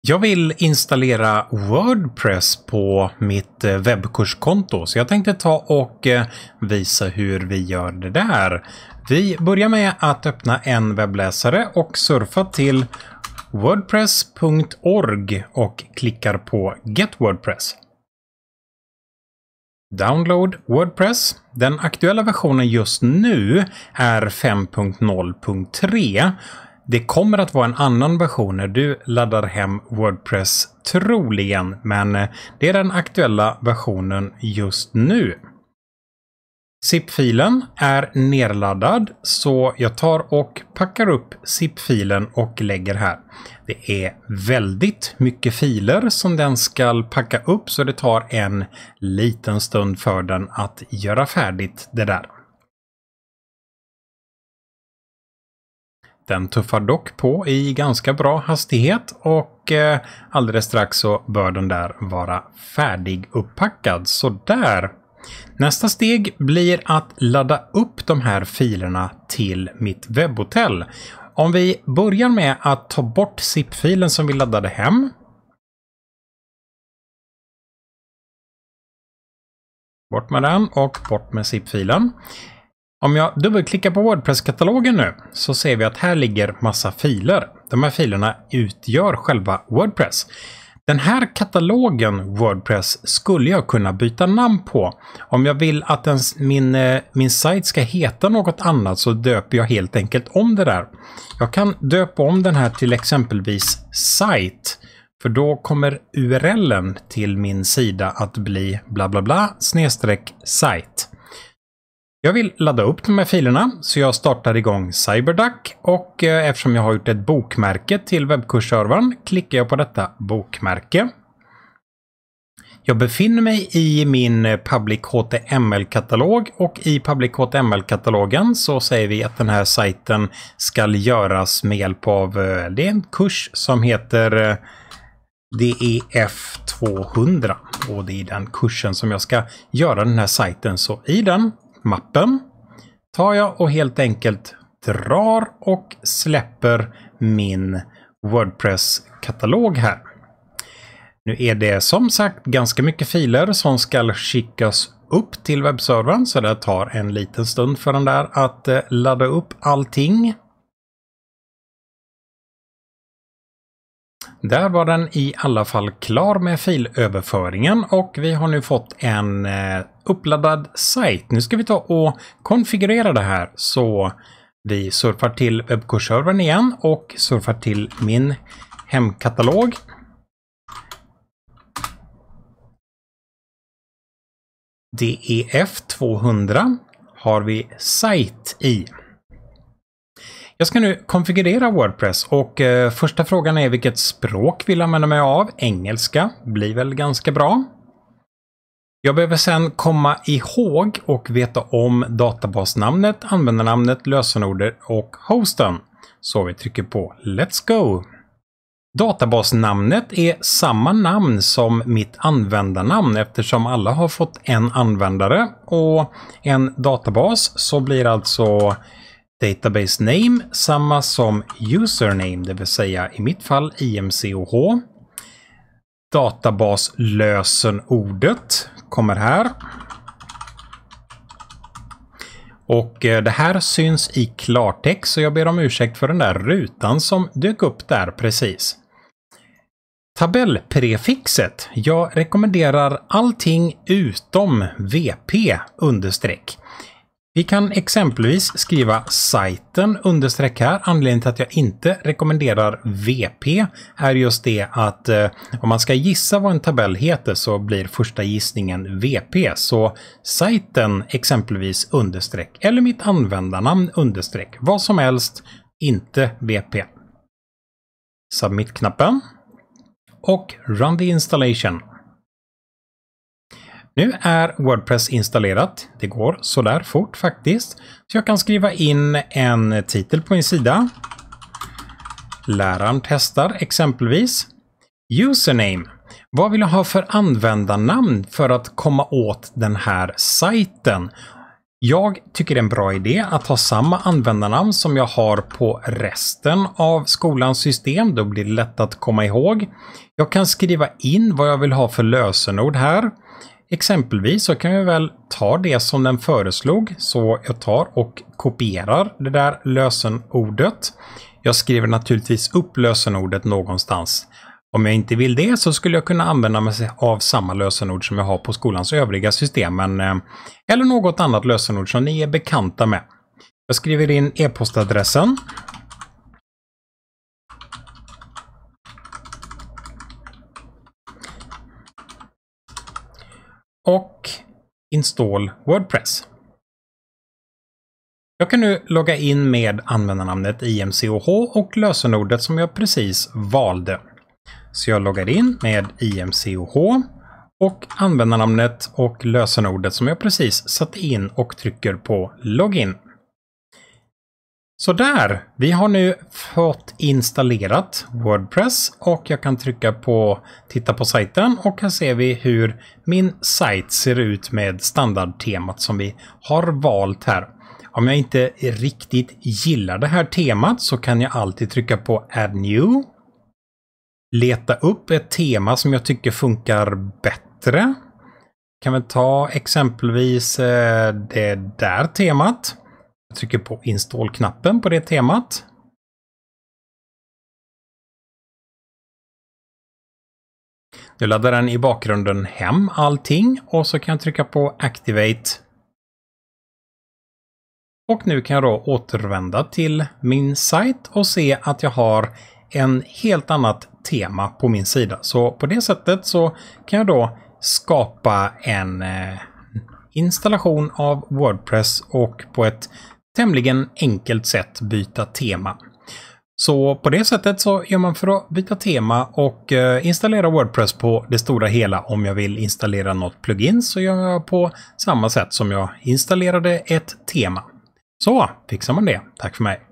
Jag vill installera Wordpress på mitt eh, webbkurskonto så jag tänkte ta och eh, visa hur vi gör det där. Vi börjar med att öppna en webbläsare och surfa till wordpress.org och klickar på Get Wordpress. Download Wordpress. Den aktuella versionen just nu är 5.0.3 det kommer att vara en annan version när du laddar hem Wordpress, troligen, men eh, det är den aktuella versionen just nu. ZIP-filen är nedladdad så jag tar och packar upp ZIP-filen och lägger här. Det är väldigt mycket filer som den ska packa upp så det tar en liten stund för den att göra färdigt det där. Den tuffar dock på i ganska bra hastighet och eh, alldeles strax så bör den där vara färdigupppackad. Sådär! Nästa steg blir att ladda upp de här filerna till mitt webbhotell. Om vi börjar med att ta bort zip-filen som vi laddade hem. Bort med den och bort med zip-filen. Om jag dubbelklickar på Wordpress-katalogen nu så ser vi att här ligger massa filer. De här filerna utgör själva Wordpress. Den här katalogen Wordpress skulle jag kunna byta namn på. Om jag vill att ens, min, eh, min sajt ska heta något annat så döper jag helt enkelt om det där. Jag kan döpa om den här till exempelvis sajt. För då kommer urlen till min sida att bli bla bla bla snedstreck sajt. Jag vill ladda upp de här filerna så jag startar igång CyberDuck och eh, eftersom jag har gjort ett bokmärke till webbkursservern klickar jag på detta bokmärke. Jag befinner mig i min eh, Public HTML-katalog och i Public HTML-katalogen så säger vi att den här sajten ska göras med hjälp av, eh, det är en kurs som heter DEF 200 och det är den kursen som jag ska göra den här sajten. Så i den mappen tar jag och helt enkelt drar och släpper min Wordpress-katalog här. Nu är det som sagt ganska mycket filer som ska skickas upp till webbservern så det tar en liten stund för den där att eh, ladda upp allting. Där var den i alla fall klar med filöverföringen och vi har nu fått en eh, uppladdad sajt. Nu ska vi ta och konfigurera det här så vi surfar till webbkursservern igen och surfar till min hemkatalog. DEF 200 har vi sajt i. Jag ska nu konfigurera Wordpress och eh, första frågan är vilket språk vill jag använda mig av? Engelska blir väl ganska bra. Jag behöver sedan komma ihåg och veta om databasnamnet, användarnamnet, lösenordet och hosten. Så vi trycker på Let's go! Databasnamnet är samma namn som mitt användarnamn eftersom alla har fått en användare och en databas så blir alltså Database name, samma som username, det vill säga i mitt fall IMCOH. Databaslösenordet kommer här. Och eh, det här syns i klartext, så jag ber om ursäkt för den där rutan som dök upp där precis. Tabellprefixet. Jag rekommenderar allting utom VP understreck. Vi kan exempelvis skriva sajten understreck här. Anledningen till att jag inte rekommenderar VP är just det att eh, om man ska gissa vad en tabell heter så blir första gissningen VP. Så sajten exempelvis understreck eller mitt användarnamn understreck. Vad som helst, inte VP. Submit-knappen och Run the installation. Nu är Wordpress installerat. Det går sådär fort faktiskt. Så jag kan skriva in en titel på min sida. Läraren testar exempelvis. Username. Vad vill jag ha för användarnamn för att komma åt den här sajten? Jag tycker det är en bra idé att ha samma användarnamn som jag har på resten av skolans system. Då blir det lätt att komma ihåg. Jag kan skriva in vad jag vill ha för lösenord här. Exempelvis så kan vi väl ta det som den föreslog, så jag tar och kopierar det där lösenordet. Jag skriver naturligtvis upp lösenordet någonstans. Om jag inte vill det så skulle jag kunna använda mig av samma lösenord som jag har på skolans övriga system, men, eh, eller något annat lösenord som ni är bekanta med. Jag skriver in e-postadressen och install Wordpress. Jag kan nu logga in med användarnamnet imcoh och lösenordet som jag precis valde. Så jag loggar in med imcoh och användarnamnet och lösenordet som jag precis satte in och trycker på login. Sådär, vi har nu fått installerat Wordpress och jag kan trycka på titta på sajten och här ser vi hur min sajt ser ut med standardtemat som vi har valt här. Om jag inte riktigt gillar det här temat så kan jag alltid trycka på add new. Leta upp ett tema som jag tycker funkar bättre. Kan vi ta exempelvis eh, det där temat. Jag trycker på install-knappen på det temat. Nu laddar den i bakgrunden hem allting och så kan jag trycka på Activate. Och nu kan jag då återvända till min sajt och se att jag har en helt annat tema på min sida. Så på det sättet så kan jag då skapa en eh, installation av Wordpress och på ett tämligen enkelt sätt byta tema. Så på det sättet så gör man för att byta tema och eh, installera Wordpress på det stora hela. Om jag vill installera något plugin så gör jag på samma sätt som jag installerade ett tema. Så fixar man det. Tack för mig!